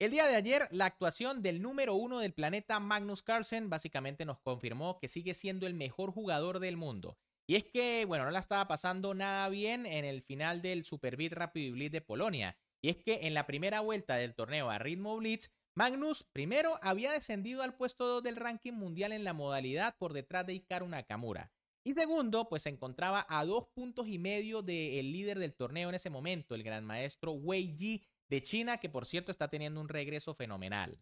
El día de ayer, la actuación del número uno del planeta Magnus Carlsen básicamente nos confirmó que sigue siendo el mejor jugador del mundo. Y es que, bueno, no la estaba pasando nada bien en el final del Super Beat Rapid Blitz de Polonia. Y es que en la primera vuelta del torneo a ritmo Blitz, Magnus primero había descendido al puesto 2 del ranking mundial en la modalidad por detrás de Hikaru Nakamura. Y segundo, pues se encontraba a dos puntos y medio del líder del torneo en ese momento, el gran maestro Wei Ji, de China, que por cierto está teniendo un regreso fenomenal.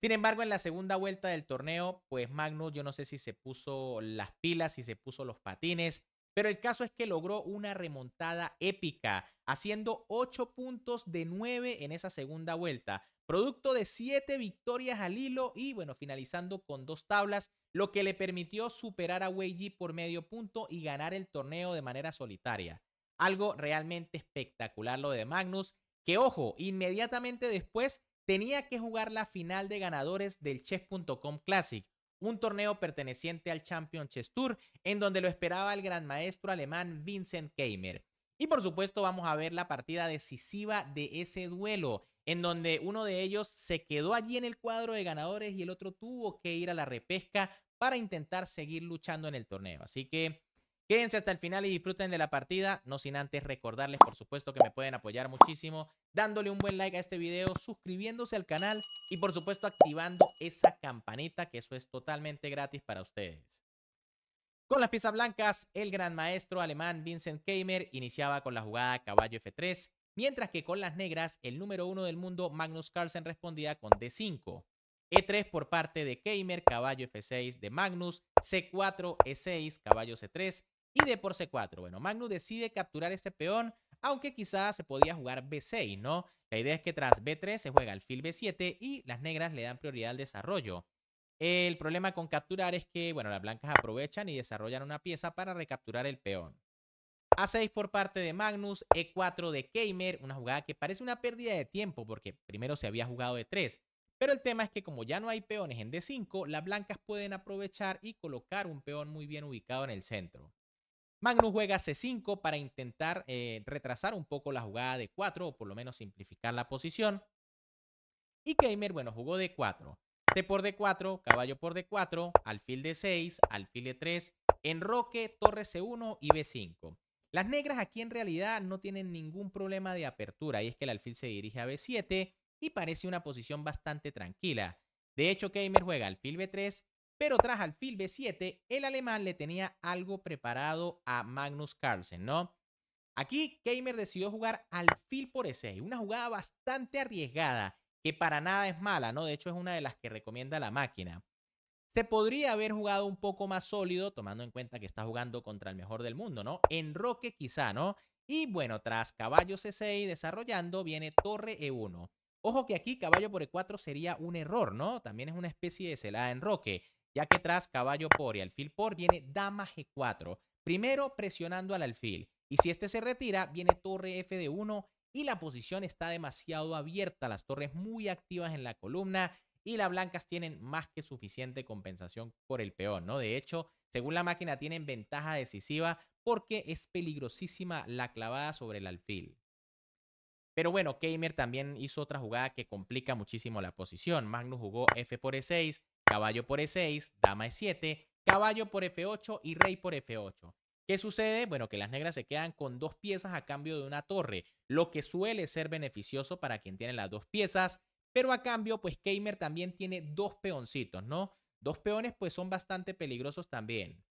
Sin embargo, en la segunda vuelta del torneo, pues Magnus, yo no sé si se puso las pilas, si se puso los patines, pero el caso es que logró una remontada épica, haciendo 8 puntos de 9 en esa segunda vuelta, producto de 7 victorias al hilo y bueno, finalizando con dos tablas, lo que le permitió superar a Wei por medio punto y ganar el torneo de manera solitaria. Algo realmente espectacular lo de Magnus, que ojo, inmediatamente después tenía que jugar la final de ganadores del chess.com Classic, un torneo perteneciente al Champion Chess Tour, en donde lo esperaba el gran maestro alemán Vincent Keimer. Y por supuesto vamos a ver la partida decisiva de ese duelo, en donde uno de ellos se quedó allí en el cuadro de ganadores y el otro tuvo que ir a la repesca para intentar seguir luchando en el torneo. Así que Quédense hasta el final y disfruten de la partida, no sin antes recordarles, por supuesto, que me pueden apoyar muchísimo dándole un buen like a este video, suscribiéndose al canal y, por supuesto, activando esa campanita, que eso es totalmente gratis para ustedes. Con las piezas blancas, el gran maestro alemán Vincent Keimer iniciaba con la jugada caballo F3, mientras que con las negras, el número uno del mundo Magnus Carlsen respondía con D5. E3 por parte de Kamer, caballo F6 de Magnus, C4, E6, caballo C3, y de por C4. Bueno, Magnus decide capturar este peón, aunque quizás se podía jugar B6, ¿no? La idea es que tras B3 se juega el alfil B7 y las negras le dan prioridad al desarrollo. El problema con capturar es que, bueno, las blancas aprovechan y desarrollan una pieza para recapturar el peón. A6 por parte de Magnus, E4 de Keimer, una jugada que parece una pérdida de tiempo porque primero se había jugado E3. Pero el tema es que como ya no hay peones en D5, las blancas pueden aprovechar y colocar un peón muy bien ubicado en el centro. Magnus juega C5 para intentar eh, retrasar un poco la jugada de 4 o por lo menos simplificar la posición. Y Gamer, bueno, jugó D4. C por D4, caballo por D4, alfil D6, alfil e 3 enroque, torre C1 y B5. Las negras aquí en realidad no tienen ningún problema de apertura y es que el alfil se dirige a B7 y parece una posición bastante tranquila. De hecho, Gamer juega alfil B3, pero tras alfil B7, el alemán le tenía algo preparado a Magnus Carlsen, ¿no? Aquí Keimer decidió jugar alfil por E6, una jugada bastante arriesgada, que para nada es mala, ¿no? De hecho es una de las que recomienda la máquina. Se podría haber jugado un poco más sólido, tomando en cuenta que está jugando contra el mejor del mundo, ¿no? En roque, quizá, ¿no? Y bueno, tras caballo C6 desarrollando, viene torre E1. Ojo que aquí caballo por E4 sería un error, ¿no? También es una especie de celada en roque ya que tras caballo por y alfil por viene dama g4, primero presionando al alfil, y si este se retira, viene torre f de 1 y la posición está demasiado abierta, las torres muy activas en la columna y las blancas tienen más que suficiente compensación por el peón, ¿no? De hecho, según la máquina tienen ventaja decisiva porque es peligrosísima la clavada sobre el alfil. Pero bueno, Kamer también hizo otra jugada que complica muchísimo la posición. Magnus jugó F por E6, caballo por E6, dama E7, caballo por F8 y rey por F8. ¿Qué sucede? Bueno, que las negras se quedan con dos piezas a cambio de una torre, lo que suele ser beneficioso para quien tiene las dos piezas, pero a cambio, pues Kamer también tiene dos peoncitos, ¿no? Dos peones pues son bastante peligrosos también.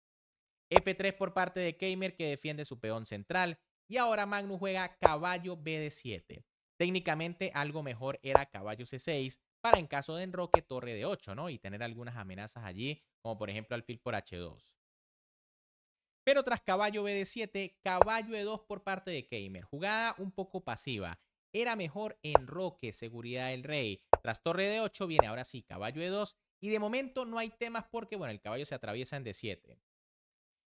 F3 por parte de Kamer que defiende su peón central y ahora Magnus juega caballo B 7. Técnicamente algo mejor era caballo C6, para en caso de enroque torre de 8, ¿no? Y tener algunas amenazas allí, como por ejemplo alfil por h2. Pero tras caballo b de 7 caballo e2 por parte de Keimer. Jugada un poco pasiva. Era mejor enroque, seguridad del rey. Tras torre de 8 viene ahora sí caballo e2 y de momento no hay temas porque, bueno, el caballo se atraviesa en d7.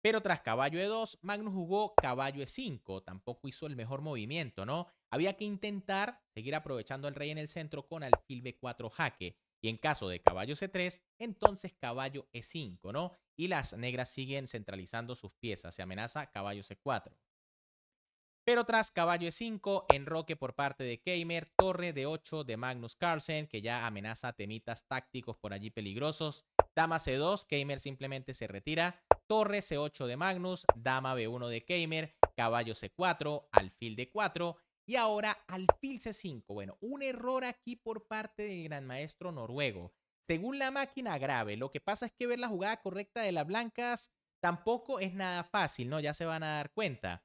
Pero tras caballo e2, Magnus jugó caballo e5. Tampoco hizo el mejor movimiento, ¿no? Había que intentar seguir aprovechando al rey en el centro con alfil b4 jaque. Y en caso de caballo c3, entonces caballo e5, ¿no? Y las negras siguen centralizando sus piezas. Se amenaza caballo c4. Pero tras caballo e5, enroque por parte de Keimer, torre d 8 de Magnus Carlsen, que ya amenaza temitas tácticos por allí peligrosos. Dama c2, Keimer simplemente se retira. Torre c8 de Magnus, dama b1 de Keimer, caballo c4, alfil d4 y ahora fil C5. Bueno, un error aquí por parte del gran maestro noruego. Según la máquina grave, lo que pasa es que ver la jugada correcta de las blancas tampoco es nada fácil, ¿no? Ya se van a dar cuenta.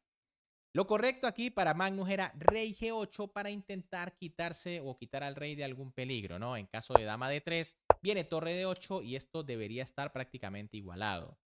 Lo correcto aquí para Magnus era rey G8 para intentar quitarse o quitar al rey de algún peligro, ¿no? En caso de dama D3, viene torre D8 y esto debería estar prácticamente igualado.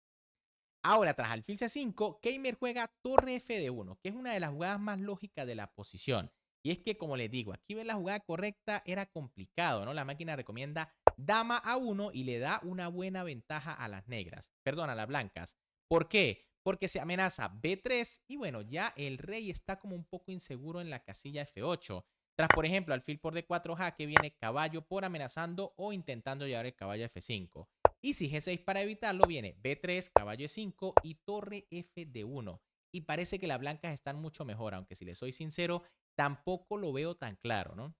Ahora, tras alfil C5, Kamer juega torre de 1 que es una de las jugadas más lógicas de la posición. Y es que, como les digo, aquí ver la jugada correcta era complicado, ¿no? La máquina recomienda dama a 1 y le da una buena ventaja a las negras, perdón, a las blancas. ¿Por qué? Porque se amenaza B3 y bueno, ya el rey está como un poco inseguro en la casilla F8. Tras, por ejemplo, alfil por D4 que viene caballo por amenazando o intentando llevar el caballo a F5. Y si G6 para evitarlo viene B3, caballo E5 y torre F de 1. Y parece que las blancas están mucho mejor, aunque si le soy sincero, tampoco lo veo tan claro, ¿no?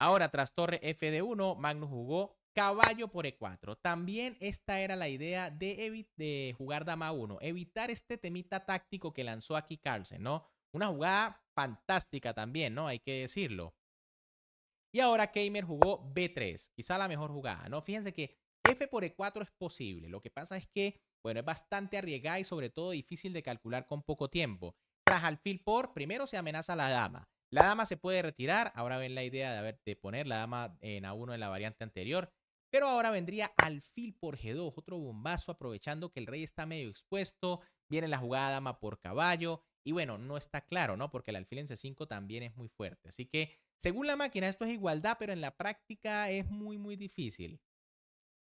Ahora, tras torre F de 1, Magnus jugó caballo por E4. También esta era la idea de, de jugar dama 1, evitar este temita táctico que lanzó aquí Carlsen, ¿no? Una jugada fantástica también, ¿no? Hay que decirlo. Y ahora Keimer jugó B3, quizá la mejor jugada, ¿no? Fíjense que F por E4 es posible, lo que pasa es que, bueno, es bastante arriesgada y sobre todo difícil de calcular con poco tiempo. Tras alfil por, primero se amenaza la dama. La dama se puede retirar, ahora ven la idea de, haber, de poner la dama en A1 en la variante anterior, pero ahora vendría alfil por G2, otro bombazo aprovechando que el rey está medio expuesto, viene la jugada dama por caballo, y bueno, no está claro, ¿no? Porque el alfil en C5 también es muy fuerte, así que según la máquina esto es igualdad, pero en la práctica es muy, muy difícil.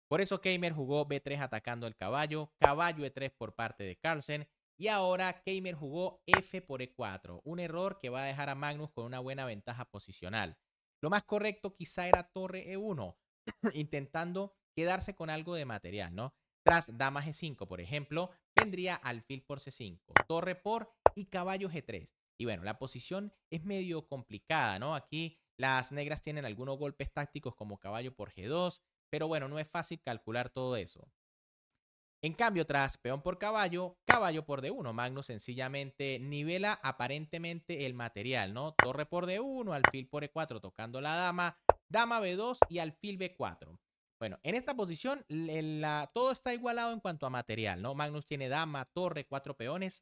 Por eso Keimer jugó B3 atacando al caballo, caballo E3 por parte de Carlsen y ahora Keimer jugó F por E4, un error que va a dejar a Magnus con una buena ventaja posicional. Lo más correcto quizá era torre E1, intentando quedarse con algo de material, ¿no? Tras dama G5, por ejemplo, vendría alfil por C5, torre por y caballo G3. Y bueno, la posición es medio complicada, ¿no? Aquí las negras tienen algunos golpes tácticos como caballo por G2, pero bueno, no es fácil calcular todo eso. En cambio, tras peón por caballo, caballo por D1, Magnus sencillamente nivela aparentemente el material, ¿no? Torre por D1, alfil por E4 tocando la dama, dama B2 y alfil B4. Bueno, en esta posición la, todo está igualado en cuanto a material, ¿no? Magnus tiene dama, torre, cuatro peones,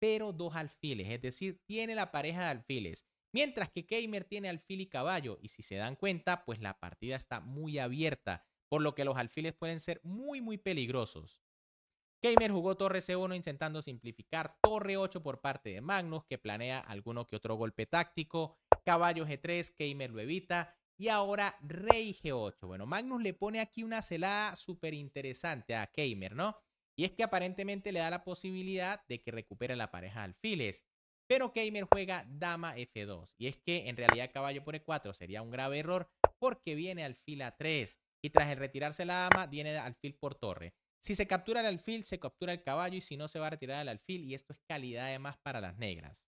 pero dos alfiles, es decir, tiene la pareja de alfiles. Mientras que Keimer tiene alfil y caballo, y si se dan cuenta, pues la partida está muy abierta, por lo que los alfiles pueden ser muy muy peligrosos. Keimer jugó torre C1 intentando simplificar, torre 8 por parte de Magnus, que planea alguno que otro golpe táctico, caballo G3, Keimer lo evita, y ahora rey G8. Bueno, Magnus le pone aquí una celada súper interesante a Keimer, ¿no? Y es que aparentemente le da la posibilidad de que recupere la pareja de alfiles. Pero Gamer juega dama F2. Y es que en realidad caballo por E4 sería un grave error porque viene alfil A3. Y tras el retirarse la dama, viene alfil por torre. Si se captura el alfil, se captura el caballo y si no, se va a retirar el alfil. Y esto es calidad además para las negras.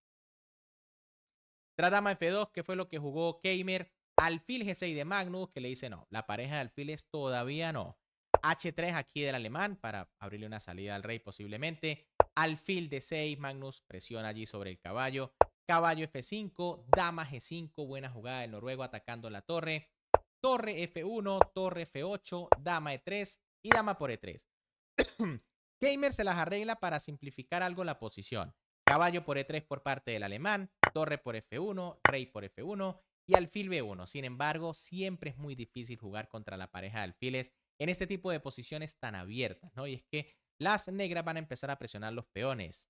Tras dama F2, que fue lo que jugó Gamer. Alfil G6 de Magnus, que le dice no, la pareja de alfiles todavía no. H3 aquí del alemán para abrirle una salida al rey posiblemente. Alfil de 6 Magnus presiona allí sobre el caballo. Caballo F5, dama G5, buena jugada del noruego atacando la torre. Torre F1, torre F8, dama E3 y dama por E3. Gamer se las arregla para simplificar algo la posición. Caballo por E3 por parte del alemán, torre por F1, rey por F1 y alfil B1. Sin embargo, siempre es muy difícil jugar contra la pareja de alfiles en este tipo de posiciones tan abiertas, ¿no? Y es que las negras van a empezar a presionar los peones.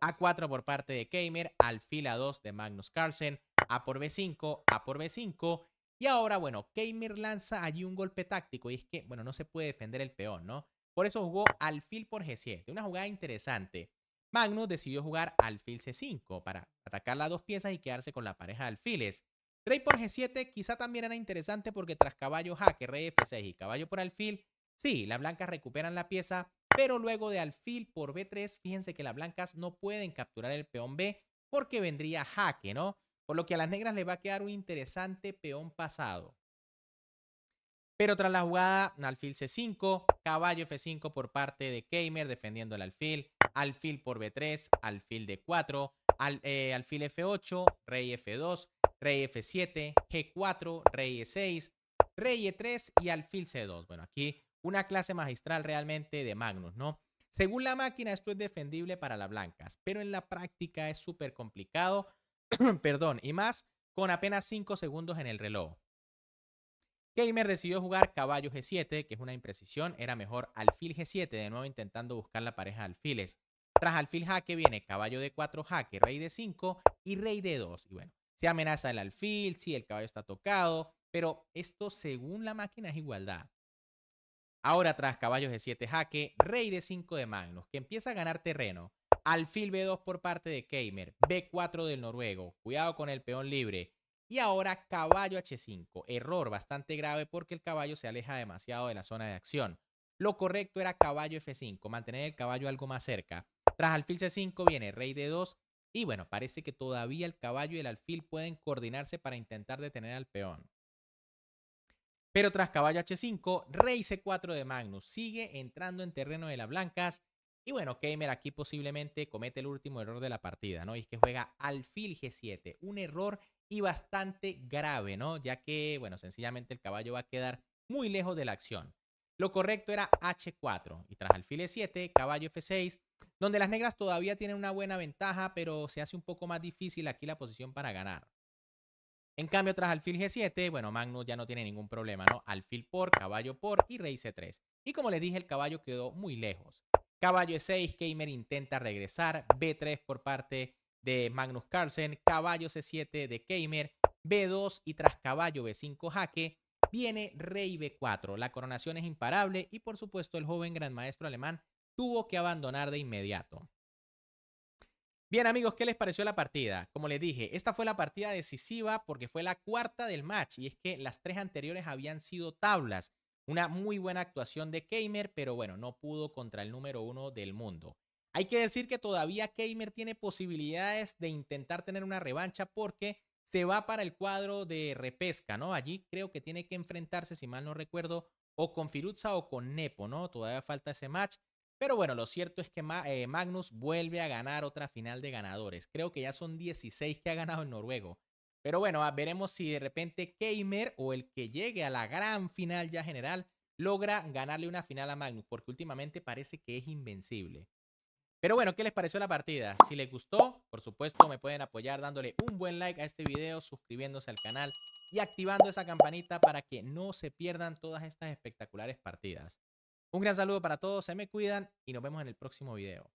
A4 por parte de Keimer, alfil A2 de Magnus Carlsen, A por B5, A por B5. Y ahora, bueno, Keimer lanza allí un golpe táctico y es que, bueno, no se puede defender el peón, ¿no? Por eso jugó alfil por G7, una jugada interesante. Magnus decidió jugar alfil C5 para atacar las dos piezas y quedarse con la pareja de alfiles. Rey por G7 quizá también era interesante porque tras caballo jaque, rey F6 y caballo por alfil, sí, las blancas recuperan la pieza, pero luego de alfil por B3, fíjense que las blancas no pueden capturar el peón B porque vendría jaque, ¿no? Por lo que a las negras les va a quedar un interesante peón pasado. Pero tras la jugada, alfil C5, caballo F5 por parte de Keimer defendiendo el alfil, alfil por B3, alfil D4, al, eh, alfil F8, rey F2, rey F7, G4, rey E6, rey E3 y alfil C2. Bueno, aquí una clase magistral realmente de Magnus, ¿no? Según la máquina, esto es defendible para las blancas, pero en la práctica es súper complicado, perdón, y más con apenas 5 segundos en el reloj. Gamer decidió jugar caballo G7, que es una imprecisión, era mejor alfil G7, de nuevo intentando buscar la pareja de alfiles. Tras alfil jaque viene caballo de 4 jaque, rey de 5 y rey de 2. Y bueno, se amenaza el alfil, sí, el caballo está tocado, pero esto según la máquina es igualdad. Ahora tras caballos de 7 jaque, rey de 5 de Magnus, que empieza a ganar terreno. Alfil B2 por parte de Keimer, B4 del noruego, cuidado con el peón libre. Y ahora caballo H5, error bastante grave porque el caballo se aleja demasiado de la zona de acción. Lo correcto era caballo F5, mantener el caballo algo más cerca. Tras alfil C5 viene rey de 2 y bueno, parece que todavía el caballo y el alfil pueden coordinarse para intentar detener al peón. Pero tras caballo H5, rey C4 de Magnus. Sigue entrando en terreno de las blancas. Y bueno, Keimer aquí posiblemente comete el último error de la partida, ¿no? Y es que juega alfil G7. Un error y bastante grave, ¿no? Ya que, bueno, sencillamente el caballo va a quedar muy lejos de la acción. Lo correcto era H4 y tras alfil E7, caballo F6, donde las negras todavía tienen una buena ventaja, pero se hace un poco más difícil aquí la posición para ganar. En cambio, tras alfil G7, bueno, Magnus ya no tiene ningún problema, ¿no? Alfil por, caballo por y rey C3. Y como les dije, el caballo quedó muy lejos. Caballo E6, Keimer intenta regresar. B3 por parte de Magnus Carlsen. Caballo C7 de Keimer. B2 y tras caballo B5 jaque viene rey B4. La coronación es imparable y por supuesto el joven gran maestro alemán tuvo que abandonar de inmediato. Bien amigos, ¿qué les pareció la partida? Como les dije, esta fue la partida decisiva porque fue la cuarta del match y es que las tres anteriores habían sido tablas. Una muy buena actuación de Keimer, pero bueno, no pudo contra el número uno del mundo. Hay que decir que todavía Keimer tiene posibilidades de intentar tener una revancha porque se va para el cuadro de repesca, ¿no? Allí creo que tiene que enfrentarse, si mal no recuerdo, o con Firuza o con Nepo, ¿no? Todavía falta ese match. Pero bueno, lo cierto es que eh, Magnus vuelve a ganar otra final de ganadores. Creo que ya son 16 que ha ganado en noruego. Pero bueno, ah, veremos si de repente Keimer o el que llegue a la gran final ya general logra ganarle una final a Magnus, porque últimamente parece que es invencible. Pero bueno, ¿qué les pareció la partida? Si les gustó, por supuesto, me pueden apoyar dándole un buen like a este video, suscribiéndose al canal y activando esa campanita para que no se pierdan todas estas espectaculares partidas. Un gran saludo para todos, se me cuidan y nos vemos en el próximo video.